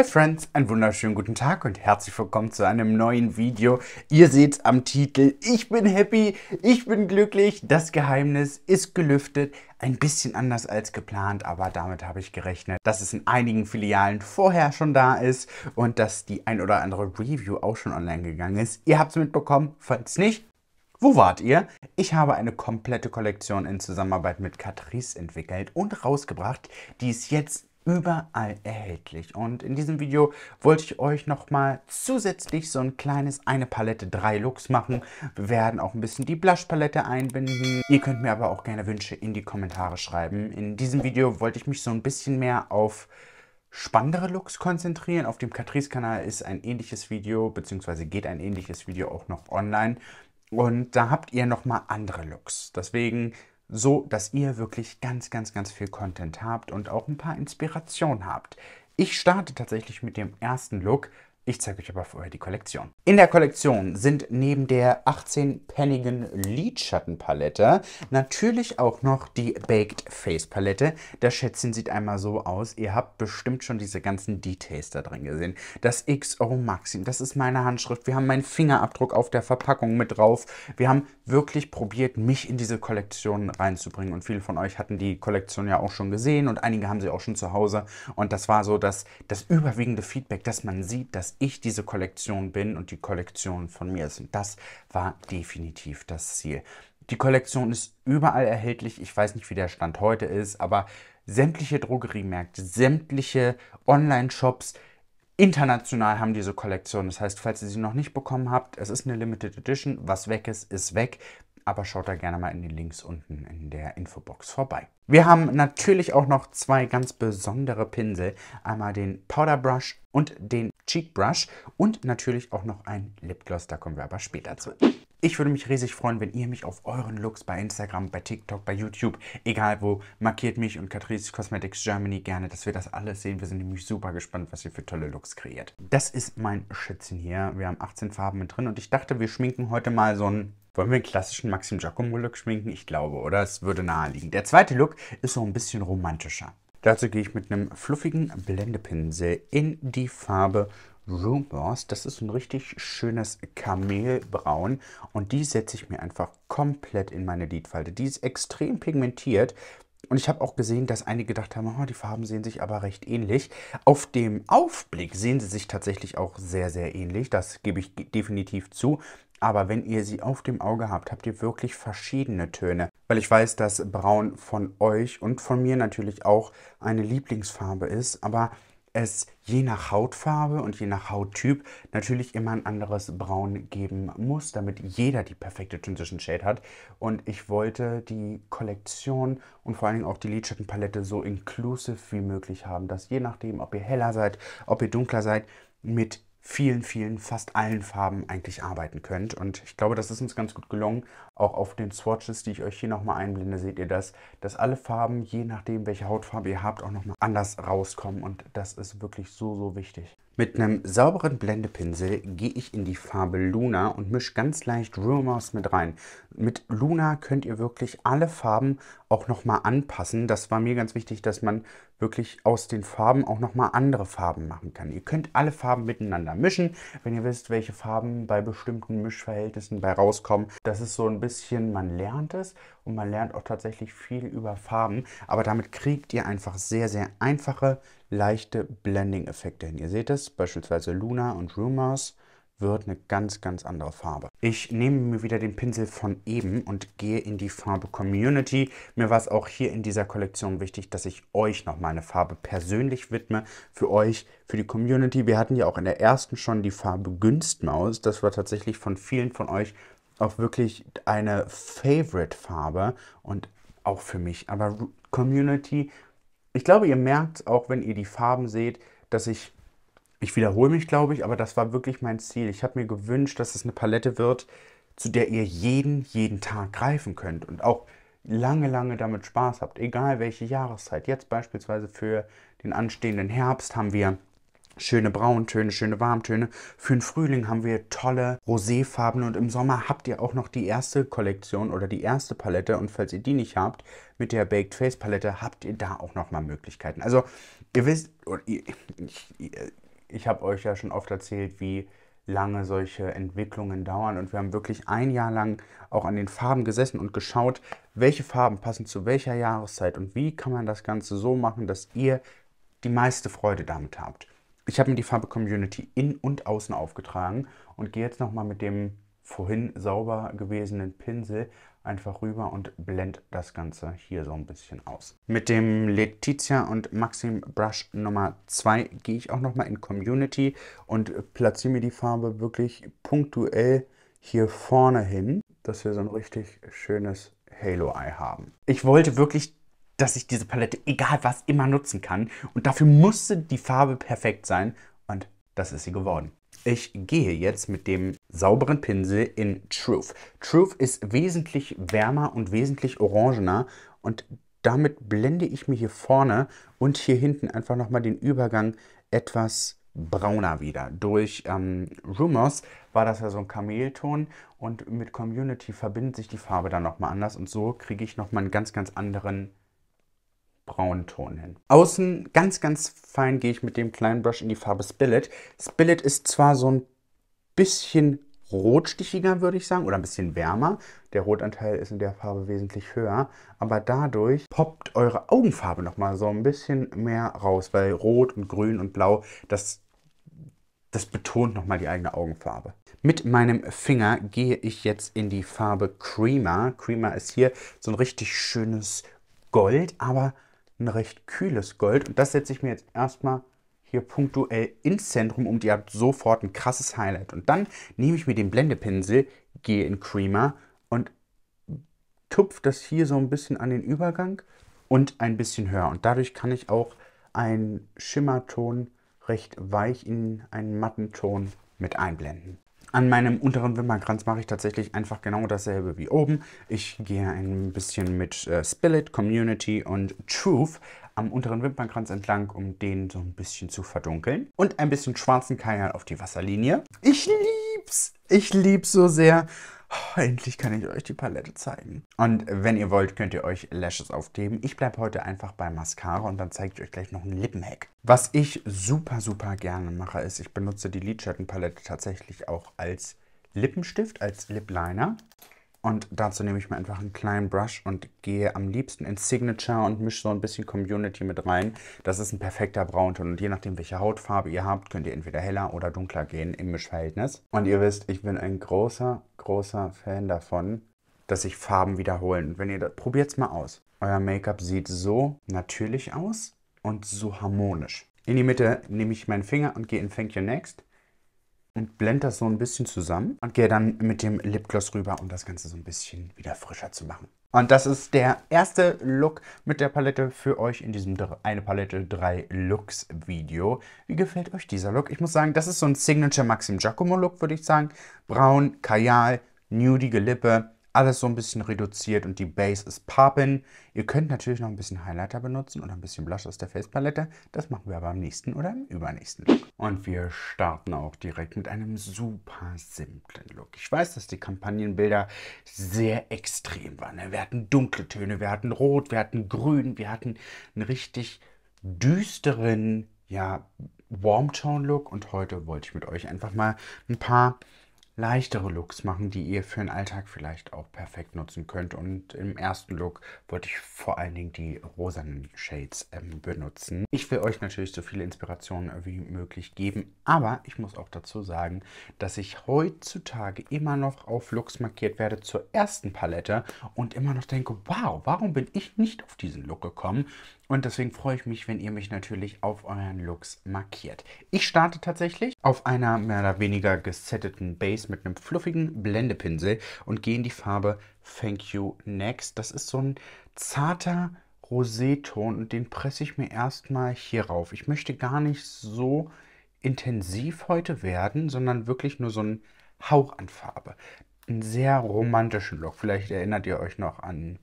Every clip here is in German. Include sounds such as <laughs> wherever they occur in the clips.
Hi Friends, einen wunderschönen guten Tag und herzlich willkommen zu einem neuen Video. Ihr seht am Titel, ich bin happy, ich bin glücklich, das Geheimnis ist gelüftet. Ein bisschen anders als geplant, aber damit habe ich gerechnet, dass es in einigen Filialen vorher schon da ist und dass die ein oder andere Review auch schon online gegangen ist. Ihr habt es mitbekommen, falls nicht, wo wart ihr? Ich habe eine komplette Kollektion in Zusammenarbeit mit Catrice entwickelt und rausgebracht, die es jetzt überall erhältlich. Und in diesem Video wollte ich euch nochmal zusätzlich so ein kleines eine Palette drei Looks machen. Wir werden auch ein bisschen die Blush-Palette einbinden. Ihr könnt mir aber auch gerne Wünsche in die Kommentare schreiben. In diesem Video wollte ich mich so ein bisschen mehr auf spannendere Looks konzentrieren. Auf dem Catrice-Kanal ist ein ähnliches Video, beziehungsweise geht ein ähnliches Video auch noch online. Und da habt ihr nochmal andere Looks. Deswegen so dass ihr wirklich ganz, ganz, ganz viel Content habt und auch ein paar Inspirationen habt. Ich starte tatsächlich mit dem ersten Look, ich zeige euch aber vorher die Kollektion. In der Kollektion sind neben der 18-pennigen Lidschattenpalette natürlich auch noch die Baked Face Palette. Das Schätzchen sieht einmal so aus. Ihr habt bestimmt schon diese ganzen Details da drin gesehen. Das XO Maxim, das ist meine Handschrift. Wir haben meinen Fingerabdruck auf der Verpackung mit drauf. Wir haben wirklich probiert, mich in diese Kollektion reinzubringen. Und viele von euch hatten die Kollektion ja auch schon gesehen und einige haben sie auch schon zu Hause. Und das war so das, das überwiegende Feedback, dass man sieht, dass ich diese Kollektion bin und die Kollektion von mir ist. Und das war definitiv das Ziel. Die Kollektion ist überall erhältlich. Ich weiß nicht, wie der Stand heute ist, aber sämtliche Drogeriemärkte, sämtliche Online-Shops, international haben diese Kollektion. Das heißt, falls ihr sie noch nicht bekommen habt, es ist eine Limited Edition. Was weg ist, ist weg. Aber schaut da gerne mal in den Links unten in der Infobox vorbei. Wir haben natürlich auch noch zwei ganz besondere Pinsel. Einmal den Powder Brush und den Cheek Brush und natürlich auch noch ein Lipgloss, da kommen wir aber später zu. Ich würde mich riesig freuen, wenn ihr mich auf euren Looks bei Instagram, bei TikTok, bei YouTube, egal wo, markiert mich und Catrice Cosmetics Germany gerne, dass wir das alles sehen. Wir sind nämlich super gespannt, was ihr für tolle Looks kreiert. Das ist mein Schätzchen hier. Wir haben 18 Farben mit drin und ich dachte, wir schminken heute mal so einen... wollen wir einen klassischen Maxim Giacomo-Look schminken? Ich glaube, oder? Es würde naheliegen. Der zweite Look ist so ein bisschen romantischer. Dazu gehe ich mit einem fluffigen Blendepinsel in die Farbe Rumors. Das ist ein richtig schönes Kamelbraun und die setze ich mir einfach komplett in meine Lidfalte. Die ist extrem pigmentiert. Und ich habe auch gesehen, dass einige gedacht haben, oh, die Farben sehen sich aber recht ähnlich. Auf dem Aufblick sehen sie sich tatsächlich auch sehr, sehr ähnlich. Das gebe ich definitiv zu. Aber wenn ihr sie auf dem Auge habt, habt ihr wirklich verschiedene Töne. Weil ich weiß, dass Braun von euch und von mir natürlich auch eine Lieblingsfarbe ist, aber es je nach Hautfarbe und je nach Hauttyp natürlich immer ein anderes Braun geben muss, damit jeder die perfekte Transition Shade hat. Und ich wollte die Kollektion und vor allen Dingen auch die Lidschattenpalette so inklusiv wie möglich haben, dass je nachdem, ob ihr heller seid, ob ihr dunkler seid, mit vielen, vielen, fast allen Farben eigentlich arbeiten könnt. Und ich glaube, das ist uns ganz gut gelungen. Auch auf den Swatches, die ich euch hier nochmal einblende, seht ihr das, dass alle Farben, je nachdem, welche Hautfarbe ihr habt, auch nochmal anders rauskommen. Und das ist wirklich so, so wichtig. Mit einem sauberen Blendepinsel gehe ich in die Farbe Luna und mische ganz leicht Rumors mit rein. Mit Luna könnt ihr wirklich alle Farben auch nochmal anpassen. Das war mir ganz wichtig, dass man wirklich aus den Farben auch nochmal andere Farben machen kann. Ihr könnt alle Farben miteinander mischen, wenn ihr wisst, welche Farben bei bestimmten Mischverhältnissen bei rauskommen. Das ist so ein bisschen, man lernt es und man lernt auch tatsächlich viel über Farben. Aber damit kriegt ihr einfach sehr, sehr einfache leichte Blending-Effekte hin. Ihr seht es, beispielsweise Luna und Rumors wird eine ganz, ganz andere Farbe. Ich nehme mir wieder den Pinsel von eben und gehe in die Farbe Community. Mir war es auch hier in dieser Kollektion wichtig, dass ich euch noch meine Farbe persönlich widme. Für euch, für die Community. Wir hatten ja auch in der ersten schon die Farbe Günstmaus. Das war tatsächlich von vielen von euch auch wirklich eine Favorite-Farbe und auch für mich. Aber Community ich glaube, ihr merkt auch, wenn ihr die Farben seht, dass ich, ich wiederhole mich, glaube ich, aber das war wirklich mein Ziel. Ich habe mir gewünscht, dass es eine Palette wird, zu der ihr jeden, jeden Tag greifen könnt und auch lange, lange damit Spaß habt, egal welche Jahreszeit. Jetzt beispielsweise für den anstehenden Herbst haben wir Schöne Brauntöne, schöne Warmtöne. Für den Frühling haben wir tolle Roséfarben und im Sommer habt ihr auch noch die erste Kollektion oder die erste Palette und falls ihr die nicht habt, mit der Baked Face Palette habt ihr da auch nochmal Möglichkeiten. Also ihr wisst, ich, ich habe euch ja schon oft erzählt, wie lange solche Entwicklungen dauern. Und wir haben wirklich ein Jahr lang auch an den Farben gesessen und geschaut, welche Farben passen zu welcher Jahreszeit und wie kann man das Ganze so machen, dass ihr die meiste Freude damit habt. Ich habe mir die Farbe Community in und außen aufgetragen und gehe jetzt nochmal mit dem vorhin sauber gewesenen Pinsel einfach rüber und blend das Ganze hier so ein bisschen aus. Mit dem Letizia und Maxim Brush Nummer 2 gehe ich auch nochmal in Community und platziere mir die Farbe wirklich punktuell hier vorne hin, dass wir so ein richtig schönes Halo-Eye haben. Ich wollte wirklich dass ich diese Palette, egal was, immer nutzen kann. Und dafür musste die Farbe perfekt sein und das ist sie geworden. Ich gehe jetzt mit dem sauberen Pinsel in Truth. Truth ist wesentlich wärmer und wesentlich orangener und damit blende ich mir hier vorne und hier hinten einfach nochmal den Übergang etwas brauner wieder. Durch ähm, Rumors war das ja so ein Kamelton und mit Community verbindet sich die Farbe dann nochmal anders und so kriege ich nochmal einen ganz, ganz anderen Braunton hin. Außen ganz, ganz fein gehe ich mit dem kleinen Brush in die Farbe Spillet. Spillet ist zwar so ein bisschen rotstichiger, würde ich sagen, oder ein bisschen wärmer. Der Rotanteil ist in der Farbe wesentlich höher, aber dadurch poppt eure Augenfarbe nochmal so ein bisschen mehr raus, weil Rot und Grün und Blau, das, das betont nochmal die eigene Augenfarbe. Mit meinem Finger gehe ich jetzt in die Farbe Creamer. Creamer ist hier so ein richtig schönes Gold, aber ein recht kühles Gold. Und das setze ich mir jetzt erstmal hier punktuell ins Zentrum um. Die habt sofort ein krasses Highlight. Und dann nehme ich mir den Blendepinsel, gehe in Creamer und tupfe das hier so ein bisschen an den Übergang und ein bisschen höher. Und dadurch kann ich auch einen Schimmerton recht weich in einen matten Ton mit einblenden. An meinem unteren Wimpernkranz mache ich tatsächlich einfach genau dasselbe wie oben. Ich gehe ein bisschen mit äh, Spillet, Community und Truth am unteren Wimpernkranz entlang, um den so ein bisschen zu verdunkeln. Und ein bisschen schwarzen Kajal auf die Wasserlinie. Ich lieb's. Ich lieb's so sehr. Oh, endlich kann ich euch die Palette zeigen. Und wenn ihr wollt, könnt ihr euch Lashes aufheben. Ich bleibe heute einfach bei Mascara und dann zeige ich euch gleich noch einen Lippenhack. Was ich super, super gerne mache, ist, ich benutze die Lidschattenpalette tatsächlich auch als Lippenstift, als Lip Liner. Und dazu nehme ich mir einfach einen kleinen Brush und gehe am liebsten in Signature und mische so ein bisschen Community mit rein. Das ist ein perfekter Braunton und je nachdem, welche Hautfarbe ihr habt, könnt ihr entweder heller oder dunkler gehen im Mischverhältnis. Und ihr wisst, ich bin ein großer, großer Fan davon, dass sich Farben wiederholen. Wenn ihr das, probiert's mal aus. Euer Make-up sieht so natürlich aus und so harmonisch. In die Mitte nehme ich meinen Finger und gehe in Thank You Next und blende das so ein bisschen zusammen und gehe dann mit dem Lipgloss rüber, um das Ganze so ein bisschen wieder frischer zu machen. Und das ist der erste Look mit der Palette für euch in diesem eine Palette drei Looks Video. Wie gefällt euch dieser Look? Ich muss sagen, das ist so ein Signature Maxim Giacomo Look, würde ich sagen. Braun, Kajal, nudige Lippe, alles so ein bisschen reduziert und die Base ist poppin. Ihr könnt natürlich noch ein bisschen Highlighter benutzen oder ein bisschen Blush aus der Face-Palette. Das machen wir aber am nächsten oder im übernächsten Look. Und wir starten auch direkt mit einem super simplen Look. Ich weiß, dass die Kampagnenbilder sehr extrem waren. Ne? Wir hatten dunkle Töne, wir hatten Rot, wir hatten Grün, wir hatten einen richtig düsteren, ja, Warmtone-Look. Und heute wollte ich mit euch einfach mal ein paar leichtere Looks machen, die ihr für den Alltag vielleicht auch perfekt nutzen könnt. Und im ersten Look wollte ich vor allen Dingen die rosanen Shades ähm, benutzen. Ich will euch natürlich so viele Inspirationen wie möglich geben, aber ich muss auch dazu sagen, dass ich heutzutage immer noch auf Looks markiert werde zur ersten Palette und immer noch denke, wow, warum bin ich nicht auf diesen Look gekommen? Und deswegen freue ich mich, wenn ihr mich natürlich auf euren Looks markiert. Ich starte tatsächlich auf einer mehr oder weniger gesetteten Base mit einem fluffigen Blendepinsel und gehe in die Farbe Thank You Next. Das ist so ein zarter Roseton und den presse ich mir erstmal hier rauf. Ich möchte gar nicht so intensiv heute werden, sondern wirklich nur so einen Hauch an Farbe. Einen sehr romantischen Look. Vielleicht erinnert ihr euch noch an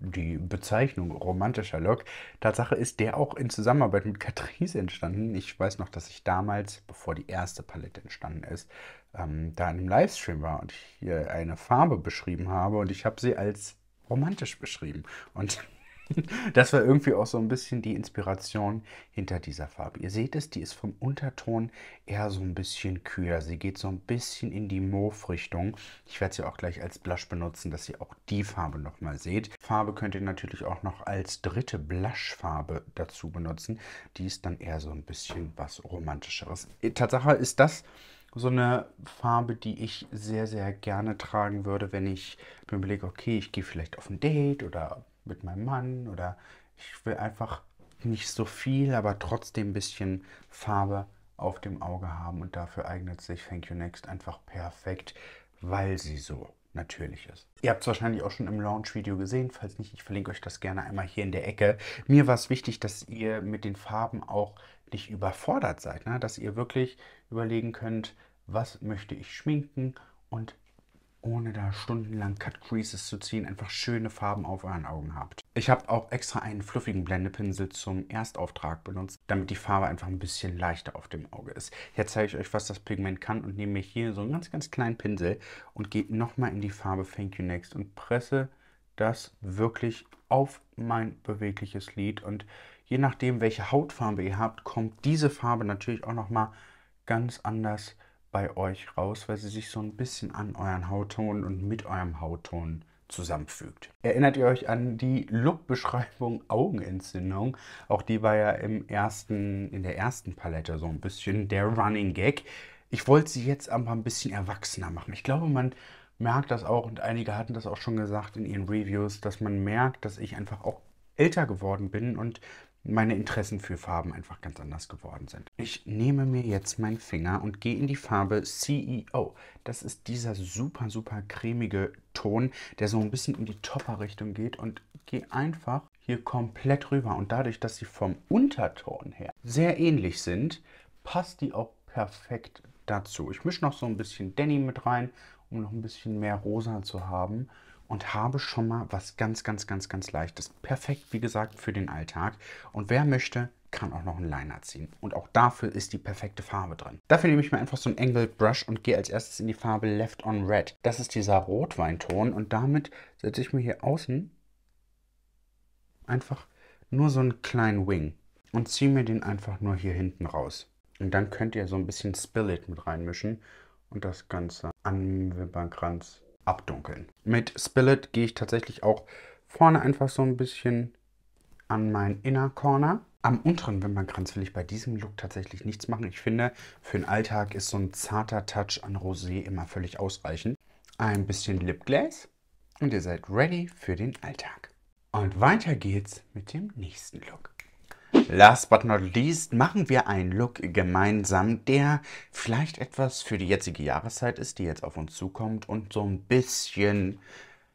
die Bezeichnung romantischer Look. Tatsache ist der auch in Zusammenarbeit mit Catrice entstanden. Ich weiß noch, dass ich damals, bevor die erste Palette entstanden ist, ähm, da in einem Livestream war und ich hier eine Farbe beschrieben habe und ich habe sie als romantisch beschrieben. Und <laughs> Das war irgendwie auch so ein bisschen die Inspiration hinter dieser Farbe. Ihr seht es, die ist vom Unterton eher so ein bisschen kühler. Sie geht so ein bisschen in die Mauve-Richtung. Ich werde sie auch gleich als Blush benutzen, dass ihr auch die Farbe nochmal seht. Farbe könnt ihr natürlich auch noch als dritte Blush-Farbe dazu benutzen. Die ist dann eher so ein bisschen was Romantischeres. Äh, Tatsache ist das so eine Farbe, die ich sehr, sehr gerne tragen würde, wenn ich mir überlege, okay, ich gehe vielleicht auf ein Date oder mit meinem Mann oder ich will einfach nicht so viel, aber trotzdem ein bisschen Farbe auf dem Auge haben und dafür eignet sich Thank You Next einfach perfekt, weil sie so natürlich ist. Ihr habt es wahrscheinlich auch schon im Launch-Video gesehen. Falls nicht, ich verlinke euch das gerne einmal hier in der Ecke. Mir war es wichtig, dass ihr mit den Farben auch nicht überfordert seid, ne? dass ihr wirklich überlegen könnt, was möchte ich schminken und ohne da stundenlang Cut Creases zu ziehen, einfach schöne Farben auf euren Augen habt. Ich habe auch extra einen fluffigen Blendepinsel zum Erstauftrag benutzt, damit die Farbe einfach ein bisschen leichter auf dem Auge ist. Jetzt zeige ich euch, was das Pigment kann und nehme mir hier so einen ganz, ganz kleinen Pinsel und gehe nochmal in die Farbe Thank You Next und presse das wirklich auf mein bewegliches Lid. Und je nachdem, welche Hautfarbe ihr habt, kommt diese Farbe natürlich auch nochmal ganz anders bei euch raus, weil sie sich so ein bisschen an euren Hautton und mit eurem Hautton zusammenfügt. Erinnert ihr euch an die Look-Beschreibung <laughs> Augenentzündung? Auch die war ja im ersten, in der ersten Palette so ein bisschen der Running Gag. Ich wollte sie jetzt aber ein bisschen erwachsener machen. Ich glaube, man merkt das auch und einige hatten das auch schon gesagt in ihren Reviews, dass man merkt, dass ich einfach auch älter geworden bin und meine Interessen für Farben einfach ganz anders geworden sind. Ich nehme mir jetzt meinen Finger und gehe in die Farbe CEO. Das ist dieser super, super cremige Ton, der so ein bisschen in die Topper-Richtung geht und gehe einfach hier komplett rüber. Und dadurch, dass sie vom Unterton her sehr ähnlich sind, passt die auch perfekt dazu. Ich mische noch so ein bisschen Denny mit rein, um noch ein bisschen mehr Rosa zu haben und habe schon mal was ganz, ganz, ganz, ganz Leichtes. Perfekt, wie gesagt, für den Alltag. Und wer möchte, kann auch noch einen Liner ziehen. Und auch dafür ist die perfekte Farbe drin. Dafür nehme ich mir einfach so einen Angled Brush und gehe als erstes in die Farbe Left on Red. Das ist dieser Rotweinton und damit setze ich mir hier außen einfach nur so einen kleinen Wing und ziehe mir den einfach nur hier hinten raus. Und dann könnt ihr so ein bisschen Spillet mit reinmischen und das Ganze an den Wimpernkranz abdunkeln. Mit Spillet gehe ich tatsächlich auch vorne einfach so ein bisschen an mein Inner Corner. Am unteren Wimpernkranz will ich bei diesem Look tatsächlich nichts machen. Ich finde, für den Alltag ist so ein zarter Touch an Rosé immer völlig ausreichend. Ein bisschen Lipglass und ihr seid ready für den Alltag. Und weiter geht's mit dem nächsten Look. Last but not least machen wir einen Look gemeinsam, der vielleicht etwas für die jetzige Jahreszeit ist, die jetzt auf uns zukommt und so ein bisschen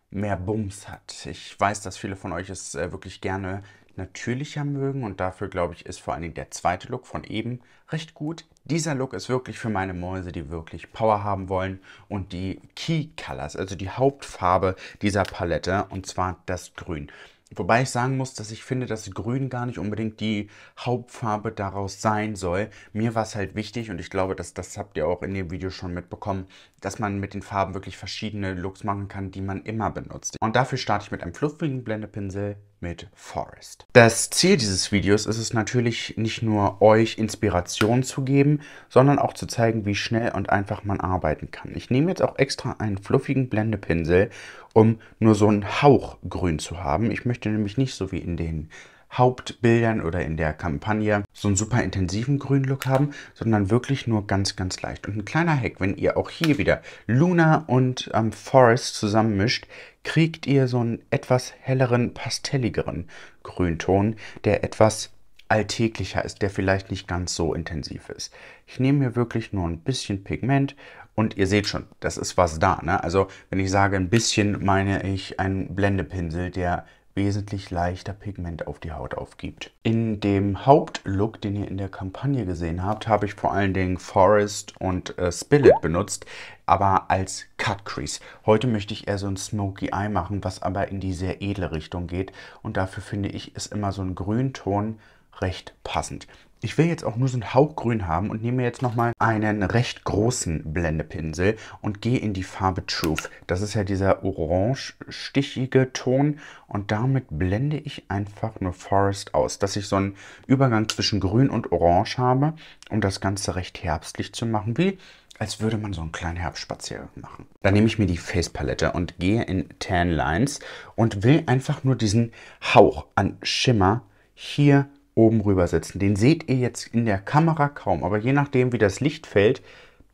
mehr Bums hat. Ich weiß, dass viele von euch es äh, wirklich gerne natürlicher mögen und dafür, glaube ich, ist vor allen Dingen der zweite Look von eben recht gut. Dieser Look ist wirklich für meine Mäuse, die wirklich Power haben wollen und die Key Colors, also die Hauptfarbe dieser Palette und zwar das Grün. Wobei ich sagen muss, dass ich finde, dass Grün gar nicht unbedingt die Hauptfarbe daraus sein soll. Mir war es halt wichtig und ich glaube, dass das habt ihr auch in dem Video schon mitbekommen, dass man mit den Farben wirklich verschiedene Looks machen kann, die man immer benutzt. Und dafür starte ich mit einem fluffigen Blendepinsel mit Forest. Das Ziel dieses Videos ist es natürlich nicht nur euch Inspiration zu geben, sondern auch zu zeigen, wie schnell und einfach man arbeiten kann. Ich nehme jetzt auch extra einen fluffigen Blendepinsel, um nur so einen Hauch grün zu haben. Ich möchte nämlich nicht so wie in den Hauptbildern oder in der Kampagne so einen super intensiven grünen Look haben, sondern wirklich nur ganz, ganz leicht. Und ein kleiner Hack, wenn ihr auch hier wieder Luna und ähm, Forest zusammenmischt, kriegt ihr so einen etwas helleren, pastelligeren Grünton, der etwas alltäglicher ist, der vielleicht nicht ganz so intensiv ist. Ich nehme mir wirklich nur ein bisschen Pigment und ihr seht schon, das ist was da. Ne? Also wenn ich sage ein bisschen, meine ich einen Blendepinsel, der wesentlich leichter Pigment auf die Haut aufgibt. In dem Hauptlook, den ihr in der Kampagne gesehen habt, habe ich vor allen Dingen Forest und äh, Spillet benutzt, aber als Cut Crease. Heute möchte ich eher so ein Smoky Eye machen, was aber in die sehr edle Richtung geht und dafür finde ich, ist immer so ein Grünton recht passend. Ich will jetzt auch nur so einen Hauch grün haben und nehme jetzt nochmal einen recht großen Blendepinsel und gehe in die Farbe Truth. Das ist ja dieser orange-stichige Ton und damit blende ich einfach nur Forest aus, dass ich so einen Übergang zwischen grün und orange habe, um das Ganze recht herbstlich zu machen, wie als würde man so einen kleinen Herbstspaziergang machen. Dann nehme ich mir die Face-Palette und gehe in Tan Lines und will einfach nur diesen Hauch an Schimmer hier oben rübersetzen. Den seht ihr jetzt in der Kamera kaum, aber je nachdem, wie das Licht fällt,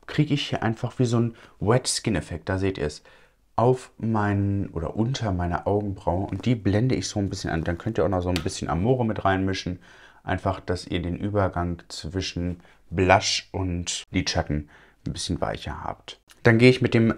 kriege ich hier einfach wie so einen Wet Skin Effekt. Da seht ihr es. Auf meinen oder unter meiner Augenbraue und die blende ich so ein bisschen an. Dann könnt ihr auch noch so ein bisschen Amore mit reinmischen. Einfach, dass ihr den Übergang zwischen Blush und Lidschatten ein bisschen weicher habt. Dann gehe ich mit dem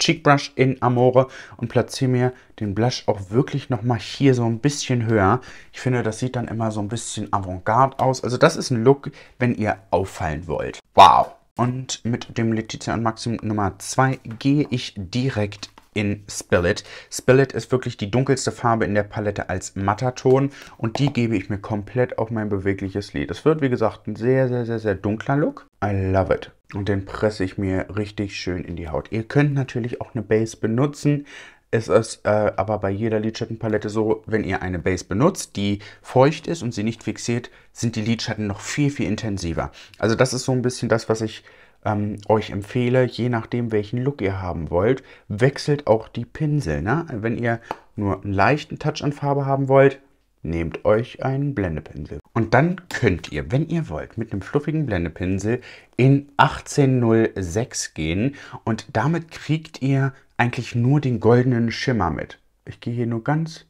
Cheekbrush in Amore und platziere mir den Blush auch wirklich nochmal hier so ein bisschen höher. Ich finde, das sieht dann immer so ein bisschen Avantgarde aus. Also das ist ein Look, wenn ihr auffallen wollt. Wow! Und mit dem Letizia und Maxim Nummer 2 gehe ich direkt in Spillet. Spillet ist wirklich die dunkelste Farbe in der Palette als Matterton und die gebe ich mir komplett auf mein bewegliches Lid. Es wird, wie gesagt, ein sehr, sehr, sehr, sehr dunkler Look. I love it. Und den presse ich mir richtig schön in die Haut. Ihr könnt natürlich auch eine Base benutzen. Es ist äh, aber bei jeder Lidschattenpalette so, wenn ihr eine Base benutzt, die feucht ist und sie nicht fixiert, sind die Lidschatten noch viel, viel intensiver. Also das ist so ein bisschen das, was ich ähm, euch empfehle, je nachdem, welchen Look ihr haben wollt, wechselt auch die Pinsel. Ne? Wenn ihr nur einen leichten Touch an Farbe haben wollt, nehmt euch einen Blendepinsel. Und dann könnt ihr, wenn ihr wollt, mit einem fluffigen Blendepinsel in 1806 gehen und damit kriegt ihr eigentlich nur den goldenen Schimmer mit. Ich gehe hier nur ganz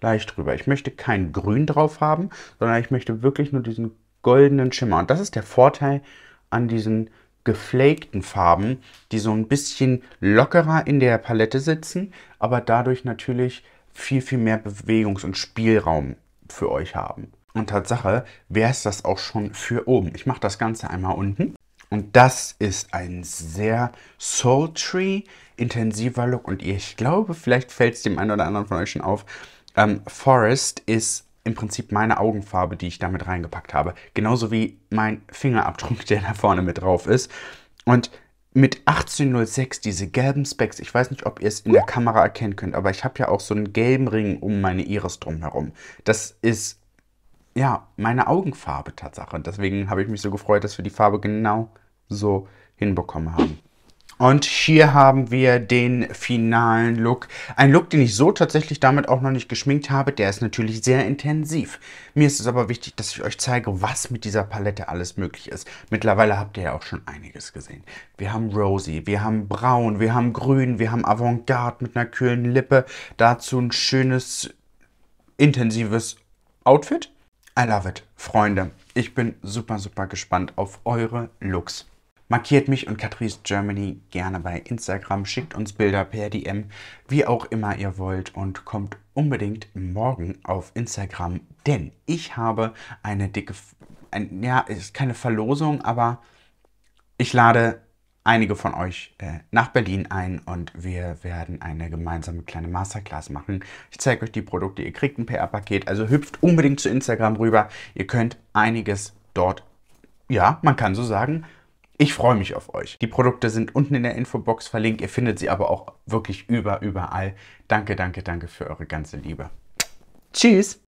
leicht drüber. Ich möchte kein Grün drauf haben, sondern ich möchte wirklich nur diesen goldenen Schimmer. Und das ist der Vorteil an diesen geflakten Farben, die so ein bisschen lockerer in der Palette sitzen, aber dadurch natürlich viel, viel mehr Bewegungs- und Spielraum für euch haben. Und Tatsache wäre es das auch schon für oben. Ich mache das Ganze einmal unten. Und das ist ein sehr sultry, intensiver Look. Und ich glaube, vielleicht fällt es dem einen oder anderen von euch schon auf, ähm, Forest ist im Prinzip meine Augenfarbe, die ich damit reingepackt habe. Genauso wie mein Fingerabdruck, der da vorne mit drauf ist. Und mit 1806 diese gelben Specs, ich weiß nicht, ob ihr es in der Kamera erkennen könnt, aber ich habe ja auch so einen gelben Ring um meine Iris drumherum. Das ist ja, meine Augenfarbe Tatsache. Deswegen habe ich mich so gefreut, dass wir die Farbe genau so hinbekommen haben. Und hier haben wir den finalen Look. Ein Look, den ich so tatsächlich damit auch noch nicht geschminkt habe. Der ist natürlich sehr intensiv. Mir ist es aber wichtig, dass ich euch zeige, was mit dieser Palette alles möglich ist. Mittlerweile habt ihr ja auch schon einiges gesehen. Wir haben Rosy, wir haben Braun, wir haben Grün, wir haben Avantgarde mit einer kühlen Lippe. Dazu ein schönes, intensives Outfit I love it. Freunde, ich bin super, super gespannt auf eure Looks. Markiert mich und Catrice Germany gerne bei Instagram, schickt uns Bilder per DM, wie auch immer ihr wollt und kommt unbedingt morgen auf Instagram, denn ich habe eine dicke, ein, ja, ist keine Verlosung, aber ich lade einige von euch äh, nach Berlin ein und wir werden eine gemeinsame kleine Masterclass machen. Ich zeige euch die Produkte, ihr kriegt ein PR-Paket, also hüpft unbedingt zu Instagram rüber. Ihr könnt einiges dort, ja, man kann so sagen, ich freue mich auf euch. Die Produkte sind unten in der Infobox verlinkt. Ihr findet sie aber auch wirklich über, überall. Danke, danke, danke für eure ganze Liebe. Tschüss!